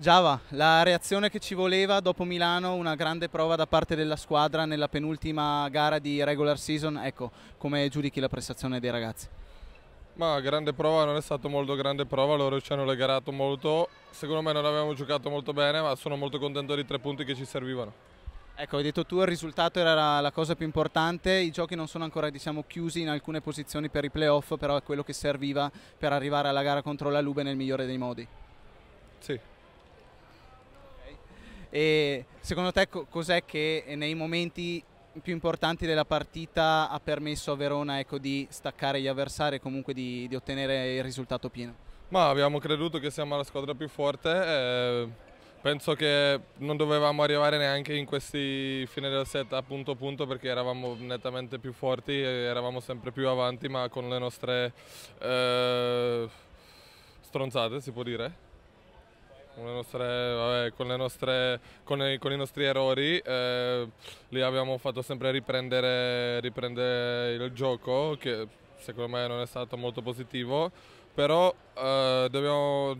Giava, la reazione che ci voleva dopo Milano, una grande prova da parte della squadra nella penultima gara di regular season, ecco come giudichi la prestazione dei ragazzi? Ma grande prova non è stata molto grande prova, loro ci hanno legarato molto, secondo me non avevamo giocato molto bene ma sono molto contento dei tre punti che ci servivano. Ecco, hai detto tu il risultato era la cosa più importante, i giochi non sono ancora diciamo, chiusi in alcune posizioni per i playoff, però è quello che serviva per arrivare alla gara contro la Lube nel migliore dei modi. Sì, e secondo te cos'è che nei momenti più importanti della partita ha permesso a Verona ecco, di staccare gli avversari e comunque di, di, ottenere il risultato pieno? Ma abbiamo creduto che siamo la squadra più forte. Eh, penso che non dovevamo arrivare neanche in questi fine del set a punto punto perché eravamo nettamente più forti, eravamo sempre più avanti, ma con le nostre eh, stronzate si può dire con le nostre, vabbè, con, le nostre con, i, con, i, nostri errori eh, li abbiamo fatto sempre riprendere, riprendere, il gioco che secondo me non è stato molto positivo però eh, dobbiamo,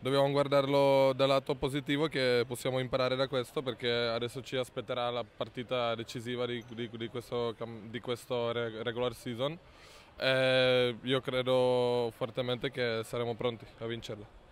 dobbiamo, guardarlo dal lato positivo che possiamo imparare da questo perché adesso ci aspetterà la partita decisiva di, di, di questo, di questo regular season eh, io credo fortemente che saremo pronti a vincerla.